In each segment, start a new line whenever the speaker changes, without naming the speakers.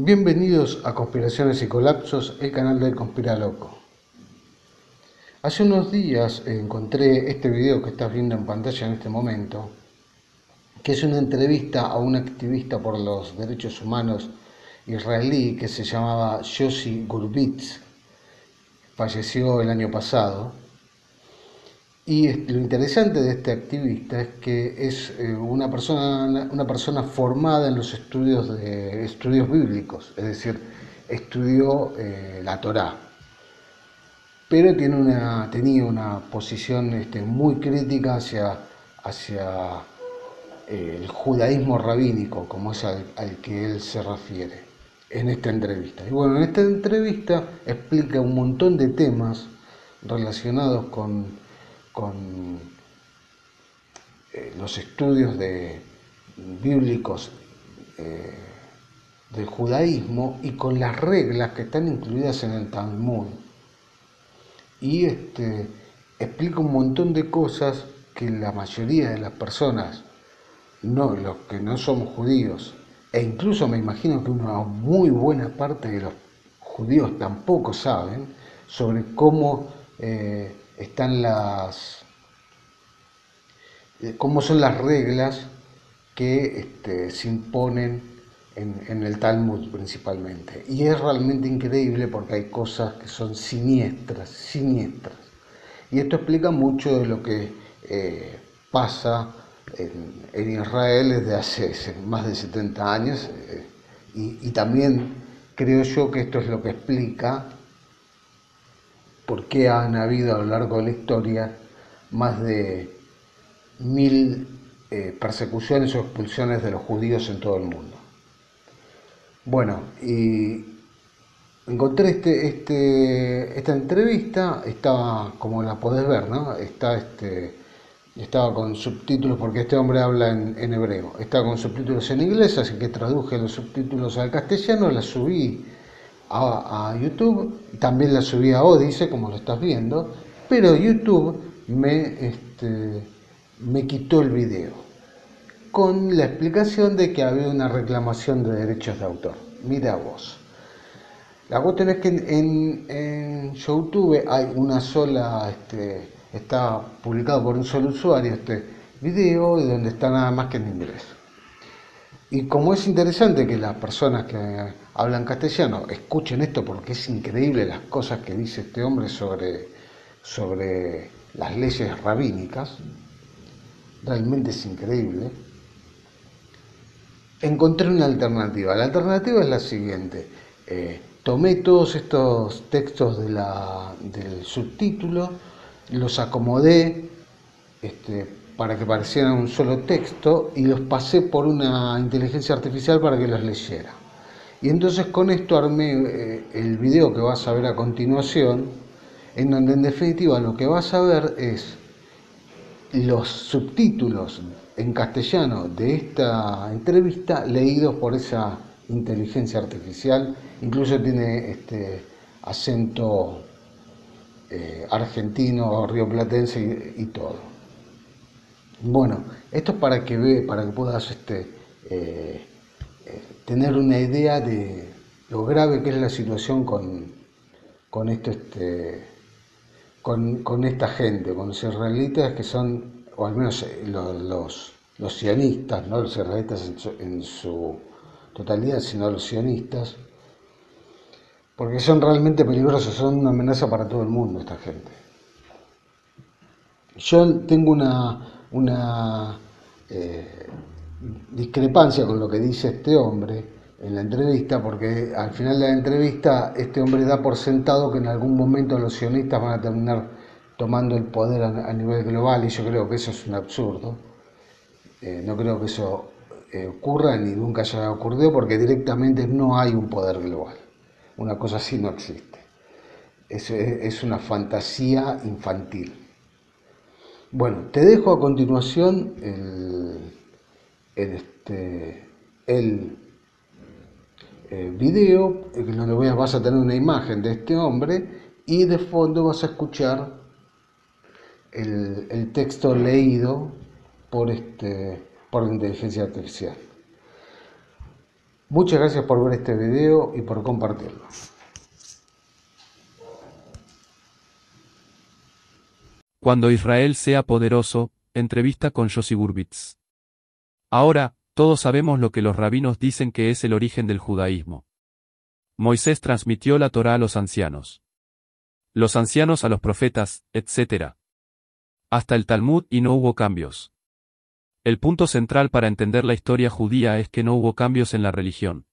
Bienvenidos a Conspiraciones y Colapsos, el canal de Conspira Loco. Hace unos días encontré este video que estás viendo en pantalla en este momento, que es una entrevista a un activista por los derechos humanos israelí que se llamaba Yossi Gurbitz. Falleció el año pasado y lo interesante de este activista es que es eh, una persona, una persona formada en los estudios, de, estudios bíblicos, es decir, estudió eh, la Torá, pero tiene una, tenía una posición este, muy crítica hacia, eh, el judaísmo rabínico, como es al que él se refiere en esta entrevista. Y bueno, en esta entrevista explica un montón de temas relacionados con con eh, los estudios de, bíblicos eh, del judaísmo y con las reglas que están incluidas en el Talmud. Y este, explica un montón de cosas que la mayoría de las personas, no, los que no somos judíos, e incluso me imagino que una muy buena parte de los judíos tampoco saben sobre cómo eh, están las, eh, cómo son las reglas que este, se imponen en, el Talmud principalmente. Y es realmente increíble porque hay cosas que son siniestras, siniestras. Y esto explica mucho de lo que eh, pasa en, en, Israel desde hace, más de 70 años. Eh, y, también creo yo que esto es lo que explica por qué han habido a lo largo de la historia más de mil eh, persecuciones o expulsiones de los judíos en todo el mundo. Bueno, y encontré este, este esta entrevista, estaba, como la podés ver, ¿no? Está este, estaba con subtítulos, porque este hombre habla en, hebreo, estaba con subtítulos en inglés, así que traduje los subtítulos al castellano, la subí a, YouTube, también la subí a Odise, como lo estás viendo, pero YouTube me, este, me quitó el video con la explicación de que había una reclamación de derechos de autor. Mira vos. La cuestión es que en, en, YouTube hay una sola, este, está publicado por un solo usuario este video y donde está nada más que en inglés. Y como es interesante que las personas que hablan castellano escuchen esto porque es increíble las cosas que dice este hombre sobre, sobre las leyes rabínicas, realmente es increíble, encontré una alternativa. La alternativa es la siguiente. Eh, tomé todos estos textos del subtítulo, los acomodé este, para que parecieran un solo texto y los pasé por una inteligencia artificial para que los leyera. Y entonces con esto armé eh, el video que vas a ver a continuación, en donde en definitiva lo que vas a ver es los subtítulos en castellano de esta entrevista leídos por esa inteligencia artificial, incluso tiene este, acento eh, argentino, rioplatense y todo. Bueno, esto es para que ve, para que puedas este, eh, eh, tener una idea de lo grave que es la situación con, con este, con, esta gente, con los israelitas que son, o al menos eh, los, los, sionistas, no los israelitas en su, en totalidad, sino los sionistas, porque son realmente peligrosos, son una amenaza para todo el mundo esta gente. Yo tengo una, una eh, discrepancia con lo que dice este hombre en la entrevista, porque al final de la entrevista este hombre da por sentado que en algún momento los sionistas van a terminar tomando el poder a, nivel global y yo creo que eso es un absurdo. Eh, no creo que eso eh, ocurra ni nunca haya ocurrido porque directamente no hay un poder global. Una cosa así no existe. es una fantasía infantil. Bueno, te dejo a continuación el, el, este, el eh, video en eh, donde vas a tener una imagen de este hombre y de fondo vas a escuchar el, texto leído por, este, por la inteligencia artificial. Muchas gracias por ver este video y por compartirlo.
Cuando Israel sea poderoso, entrevista con Yossi Gurbitz. Ahora, todos sabemos lo que los rabinos dicen que es el origen del judaísmo. Moisés transmitió la Torá a los ancianos. Los ancianos a los profetas, etc. Hasta el Talmud y no hubo cambios. El punto central para entender la historia judía es que no hubo cambios en la religión.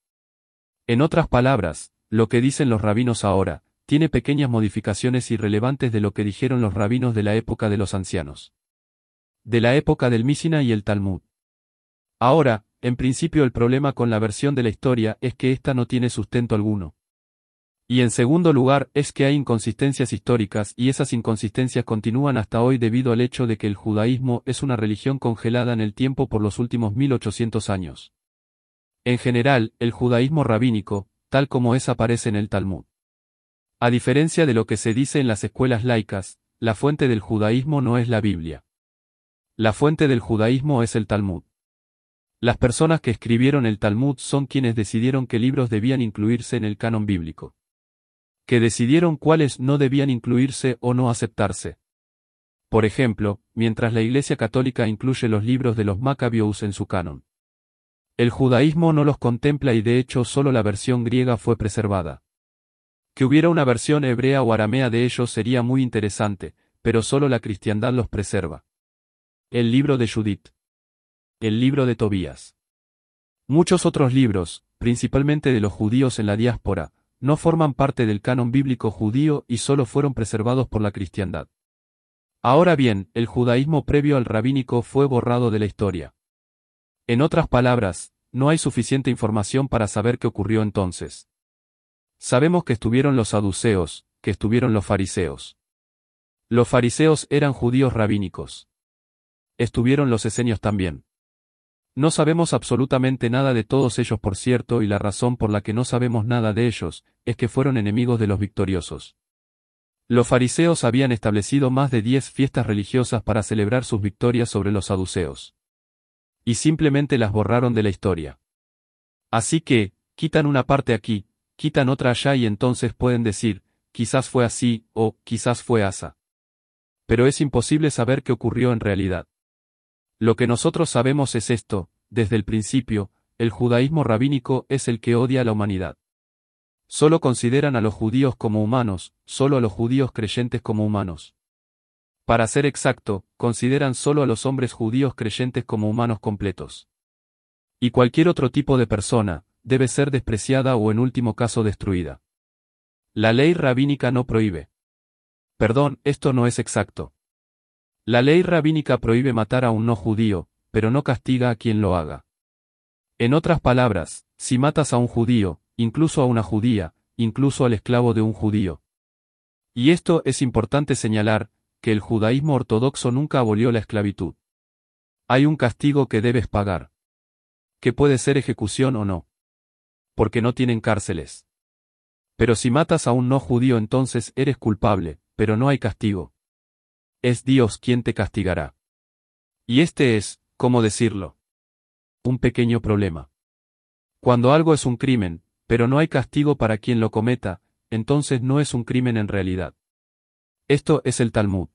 En otras palabras, lo que dicen los rabinos ahora, tiene pequeñas modificaciones irrelevantes de lo que dijeron los rabinos de la época de los ancianos. De la época del Mísina y el Talmud. Ahora, en principio el problema con la versión de la historia es que ésta no tiene sustento alguno. Y en segundo lugar es que hay inconsistencias históricas y esas inconsistencias continúan hasta hoy debido al hecho de que el judaísmo es una religión congelada en el tiempo por los últimos 1800 años. En general, el judaísmo rabínico, tal como es aparece en el Talmud a diferencia de lo que se dice en las escuelas laicas, la fuente del judaísmo no es la Biblia. La fuente del judaísmo es el Talmud. Las personas que escribieron el Talmud son quienes decidieron qué libros debían incluirse en el canon bíblico. Que decidieron cuáles no debían incluirse o no aceptarse. Por ejemplo, mientras la Iglesia Católica incluye los libros de los Maccabeus en su canon. El judaísmo no los contempla y de hecho solo la versión griega fue preservada. Que hubiera una versión hebrea o aramea de ellos sería muy interesante, pero solo la cristiandad los preserva. El libro de Judith. El libro de Tobías. Muchos otros libros, principalmente de los judíos en la diáspora, no forman parte del canon bíblico judío y solo fueron preservados por la cristiandad. Ahora bien, el judaísmo previo al rabínico fue borrado de la historia. En otras palabras, no hay suficiente información para saber qué ocurrió entonces. Sabemos que estuvieron los saduceos, que estuvieron los fariseos. Los fariseos eran judíos rabínicos. Estuvieron los esenios también. No sabemos absolutamente nada de todos ellos por cierto y la razón por la que no sabemos nada de ellos, es que fueron enemigos de los victoriosos. Los fariseos habían establecido más de diez fiestas religiosas para celebrar sus victorias sobre los saduceos. Y simplemente las borraron de la historia. Así que, quitan una parte aquí, quitan otra allá y entonces pueden decir, quizás fue así, o quizás fue asa. Pero es imposible saber qué ocurrió en realidad. Lo que nosotros sabemos es esto, desde el principio, el judaísmo rabínico es el que odia a la humanidad. Solo consideran a los judíos como humanos, solo a los judíos creyentes como humanos. Para ser exacto, consideran solo a los hombres judíos creyentes como humanos completos. Y cualquier otro tipo de persona, debe ser despreciada o en último caso destruida. La ley rabínica no prohíbe. Perdón, esto no es exacto. La ley rabínica prohíbe matar a un no judío, pero no castiga a quien lo haga. En otras palabras, si matas a un judío, incluso a una judía, incluso al esclavo de un judío. Y esto es importante señalar, que el judaísmo ortodoxo nunca abolió la esclavitud. Hay un castigo que debes pagar. Que puede ser ejecución o no porque no tienen cárceles. Pero si matas a un no judío entonces eres culpable, pero no hay castigo. Es Dios quien te castigará. Y este es, ¿cómo decirlo? Un pequeño problema. Cuando algo es un crimen, pero no hay castigo para quien lo cometa, entonces no es un crimen en realidad. Esto es el Talmud.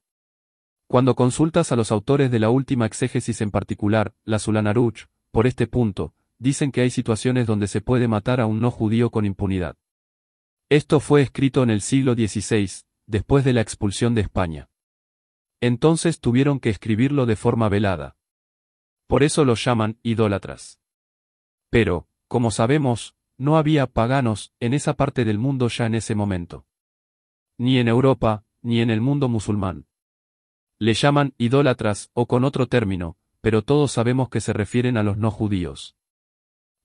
Cuando consultas a los autores de la última exégesis en particular, la Sulanaruch, por este punto, dicen que hay situaciones donde se puede matar a un no judío con impunidad. Esto fue escrito en el siglo XVI, después de la expulsión de España. Entonces tuvieron que escribirlo de forma velada. Por eso lo llaman idólatras. Pero, como sabemos, no había paganos en esa parte del mundo ya en ese momento. Ni en Europa, ni en el mundo musulmán. Le llaman idólatras o con otro término, pero todos sabemos que se refieren a los no judíos.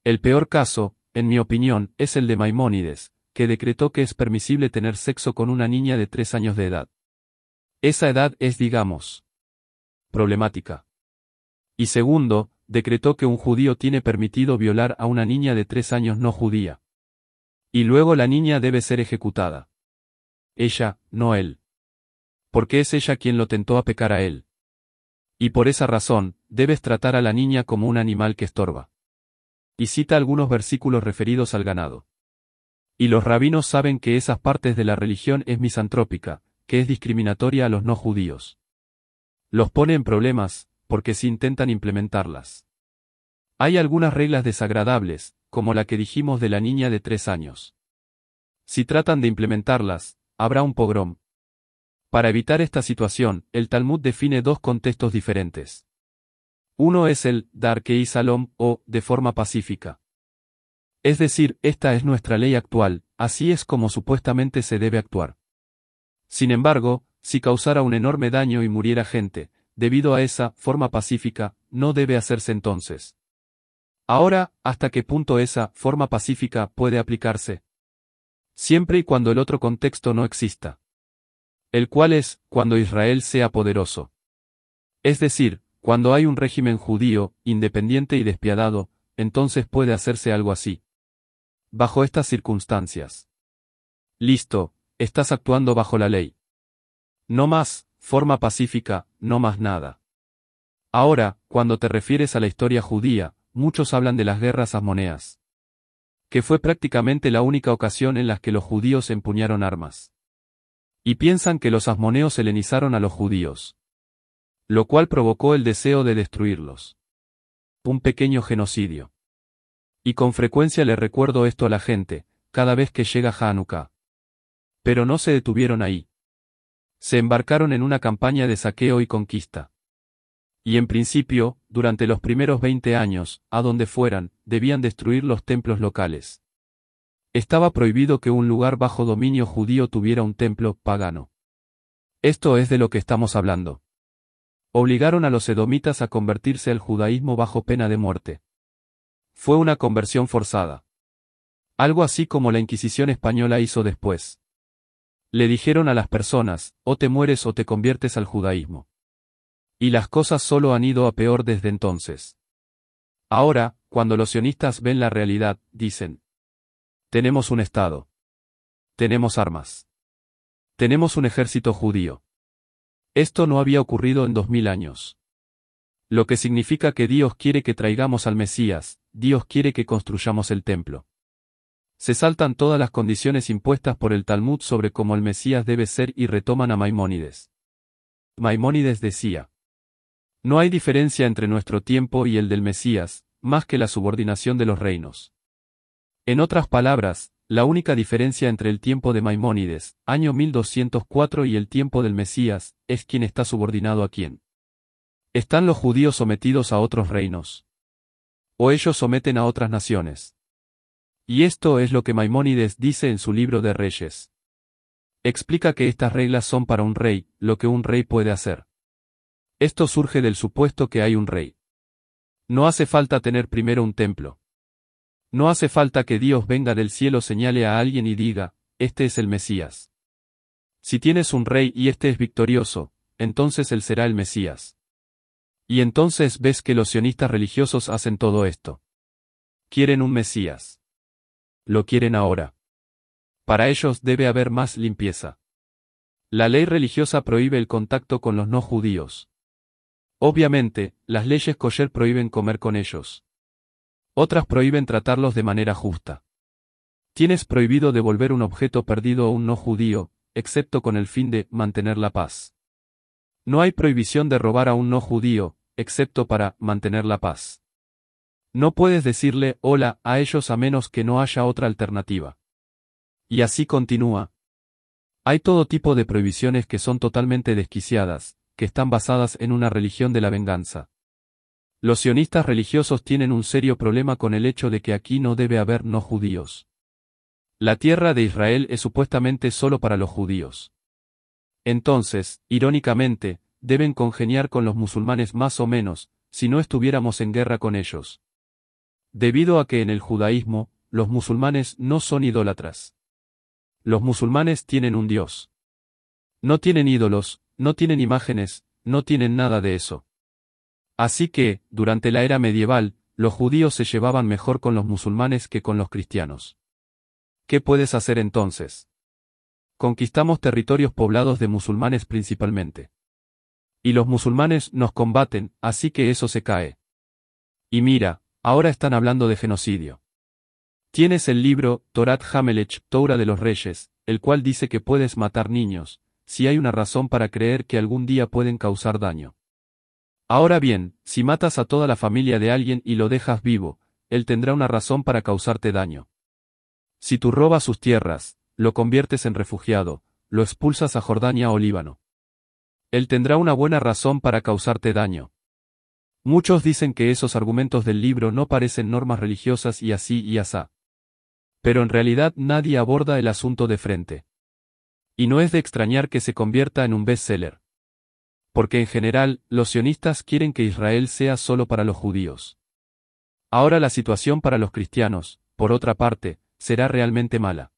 El peor caso, en mi opinión, es el de Maimónides, que decretó que es permisible tener sexo con una niña de tres años de edad. Esa edad es, digamos, problemática. Y segundo, decretó que un judío tiene permitido violar a una niña de tres años no judía. Y luego la niña debe ser ejecutada. Ella, no él. Porque es ella quien lo tentó a pecar a él. Y por esa razón, debes tratar a la niña como un animal que estorba y cita algunos versículos referidos al ganado. Y los rabinos saben que esas partes de la religión es misantrópica, que es discriminatoria a los no judíos. Los pone en problemas, porque si intentan implementarlas. Hay algunas reglas desagradables, como la que dijimos de la niña de tres años. Si tratan de implementarlas, habrá un pogrom. Para evitar esta situación, el Talmud define dos contextos diferentes. Uno es el dar que o de forma pacífica. Es decir, esta es nuestra ley actual, así es como supuestamente se debe actuar. Sin embargo, si causara un enorme daño y muriera gente, debido a esa forma pacífica, no debe hacerse entonces. Ahora, ¿hasta qué punto esa forma pacífica puede aplicarse? Siempre y cuando el otro contexto no exista. El cual es, cuando Israel sea poderoso. Es decir, cuando hay un régimen judío, independiente y despiadado, entonces puede hacerse algo así. Bajo estas circunstancias. Listo, estás actuando bajo la ley. No más, forma pacífica, no más nada. Ahora, cuando te refieres a la historia judía, muchos hablan de las guerras asmoneas. Que fue prácticamente la única ocasión en la que los judíos empuñaron armas. Y piensan que los asmoneos helenizaron a los judíos lo cual provocó el deseo de destruirlos. Un pequeño genocidio. Y con frecuencia le recuerdo esto a la gente, cada vez que llega Hanukkah. Pero no se detuvieron ahí. Se embarcaron en una campaña de saqueo y conquista. Y en principio, durante los primeros 20 años, a donde fueran, debían destruir los templos locales. Estaba prohibido que un lugar bajo dominio judío tuviera un templo pagano. Esto es de lo que estamos hablando obligaron a los edomitas a convertirse al judaísmo bajo pena de muerte. Fue una conversión forzada. Algo así como la Inquisición española hizo después. Le dijeron a las personas, o te mueres o te conviertes al judaísmo. Y las cosas solo han ido a peor desde entonces. Ahora, cuando los sionistas ven la realidad, dicen, tenemos un Estado. Tenemos armas. Tenemos un ejército judío. Esto no había ocurrido en dos mil años. Lo que significa que Dios quiere que traigamos al Mesías, Dios quiere que construyamos el templo. Se saltan todas las condiciones impuestas por el Talmud sobre cómo el Mesías debe ser y retoman a Maimónides. Maimónides decía, No hay diferencia entre nuestro tiempo y el del Mesías, más que la subordinación de los reinos. En otras palabras, la única diferencia entre el tiempo de Maimónides, año 1204, y el tiempo del Mesías, es quién está subordinado a quién. ¿Están los judíos sometidos a otros reinos? ¿O ellos someten a otras naciones? Y esto es lo que Maimónides dice en su libro de Reyes. Explica que estas reglas son para un rey, lo que un rey puede hacer. Esto surge del supuesto que hay un rey. No hace falta tener primero un templo. No hace falta que Dios venga del cielo, señale a alguien y diga, este es el Mesías. Si tienes un rey y este es victorioso, entonces él será el Mesías. Y entonces ves que los sionistas religiosos hacen todo esto. Quieren un Mesías. Lo quieren ahora. Para ellos debe haber más limpieza. La ley religiosa prohíbe el contacto con los no judíos. Obviamente, las leyes kosher prohíben comer con ellos. Otras prohíben tratarlos de manera justa. Tienes prohibido devolver un objeto perdido a un no judío, excepto con el fin de mantener la paz. No hay prohibición de robar a un no judío, excepto para mantener la paz. No puedes decirle hola a ellos a menos que no haya otra alternativa. Y así continúa. Hay todo tipo de prohibiciones que son totalmente desquiciadas, que están basadas en una religión de la venganza. Los sionistas religiosos tienen un serio problema con el hecho de que aquí no debe haber no judíos. La tierra de Israel es supuestamente solo para los judíos. Entonces, irónicamente, deben congeniar con los musulmanes más o menos, si no estuviéramos en guerra con ellos. Debido a que en el judaísmo, los musulmanes no son idólatras. Los musulmanes tienen un dios. No tienen ídolos, no tienen imágenes, no tienen nada de eso. Así que, durante la era medieval, los judíos se llevaban mejor con los musulmanes que con los cristianos. ¿Qué puedes hacer entonces? Conquistamos territorios poblados de musulmanes principalmente. Y los musulmanes nos combaten, así que eso se cae. Y mira, ahora están hablando de genocidio. Tienes el libro, Torat Hamelech, Toura de los Reyes, el cual dice que puedes matar niños, si hay una razón para creer que algún día pueden causar daño. Ahora bien, si matas a toda la familia de alguien y lo dejas vivo, él tendrá una razón para causarte daño. Si tú robas sus tierras, lo conviertes en refugiado, lo expulsas a Jordania o Líbano. Él tendrá una buena razón para causarte daño. Muchos dicen que esos argumentos del libro no parecen normas religiosas y así y asá. Pero en realidad nadie aborda el asunto de frente. Y no es de extrañar que se convierta en un bestseller porque en general, los sionistas quieren que Israel sea solo para los judíos. Ahora la situación para los cristianos, por otra parte, será realmente mala.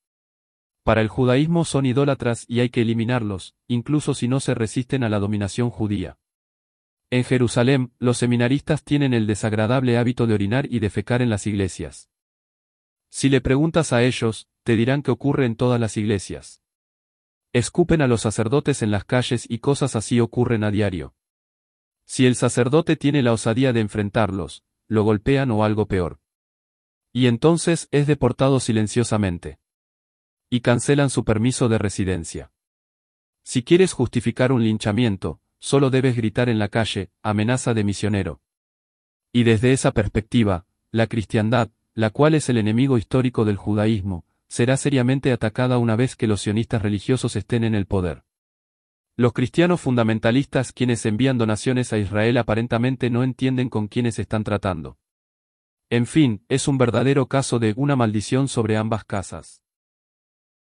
Para el judaísmo son idólatras y hay que eliminarlos, incluso si no se resisten a la dominación judía. En Jerusalén, los seminaristas tienen el desagradable hábito de orinar y defecar en las iglesias. Si le preguntas a ellos, te dirán que ocurre en todas las iglesias. Escupen a los sacerdotes en las calles y cosas así ocurren a diario. Si el sacerdote tiene la osadía de enfrentarlos, lo golpean o algo peor. Y entonces es deportado silenciosamente. Y cancelan su permiso de residencia. Si quieres justificar un linchamiento, solo debes gritar en la calle, amenaza de misionero. Y desde esa perspectiva, la cristiandad, la cual es el enemigo histórico del judaísmo, será seriamente atacada una vez que los sionistas religiosos estén en el poder. Los cristianos fundamentalistas quienes envían donaciones a Israel aparentemente no entienden con quiénes están tratando. En fin, es un verdadero caso de una maldición sobre ambas casas.